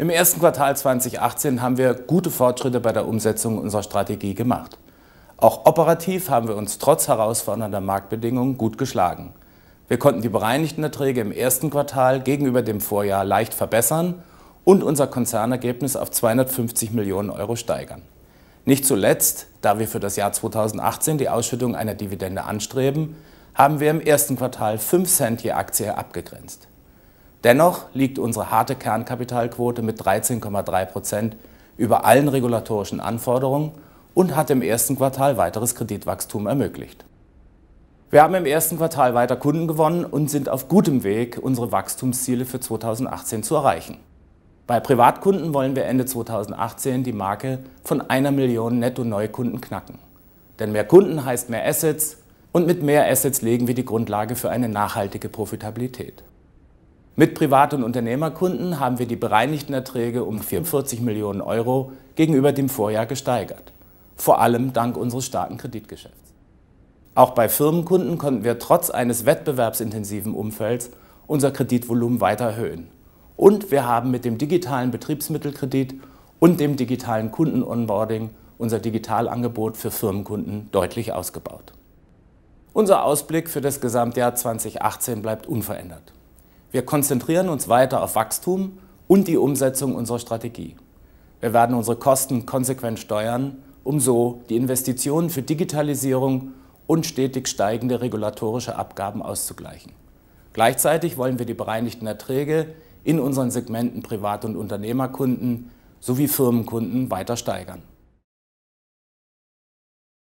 Im ersten Quartal 2018 haben wir gute Fortschritte bei der Umsetzung unserer Strategie gemacht. Auch operativ haben wir uns trotz herausfordernder Marktbedingungen gut geschlagen. Wir konnten die bereinigten Erträge im ersten Quartal gegenüber dem Vorjahr leicht verbessern und unser Konzernergebnis auf 250 Millionen Euro steigern. Nicht zuletzt, da wir für das Jahr 2018 die Ausschüttung einer Dividende anstreben, haben wir im ersten Quartal 5 Cent je Aktie abgegrenzt. Dennoch liegt unsere harte Kernkapitalquote mit 13,3 Prozent über allen regulatorischen Anforderungen und hat im ersten Quartal weiteres Kreditwachstum ermöglicht. Wir haben im ersten Quartal weiter Kunden gewonnen und sind auf gutem Weg, unsere Wachstumsziele für 2018 zu erreichen. Bei Privatkunden wollen wir Ende 2018 die Marke von einer Million Netto-Neukunden knacken. Denn mehr Kunden heißt mehr Assets und mit mehr Assets legen wir die Grundlage für eine nachhaltige Profitabilität. Mit Privat- und Unternehmerkunden haben wir die bereinigten Erträge um 44 Millionen Euro gegenüber dem Vorjahr gesteigert. Vor allem dank unseres starken Kreditgeschäfts. Auch bei Firmenkunden konnten wir trotz eines wettbewerbsintensiven Umfelds unser Kreditvolumen weiter erhöhen. Und wir haben mit dem digitalen Betriebsmittelkredit und dem digitalen Kunden-Onboarding unser Digitalangebot für Firmenkunden deutlich ausgebaut. Unser Ausblick für das Gesamtjahr 2018 bleibt unverändert. Wir konzentrieren uns weiter auf Wachstum und die Umsetzung unserer Strategie. Wir werden unsere Kosten konsequent steuern, um so die Investitionen für Digitalisierung und stetig steigende regulatorische Abgaben auszugleichen. Gleichzeitig wollen wir die bereinigten Erträge in unseren Segmenten Privat- und Unternehmerkunden sowie Firmenkunden weiter steigern.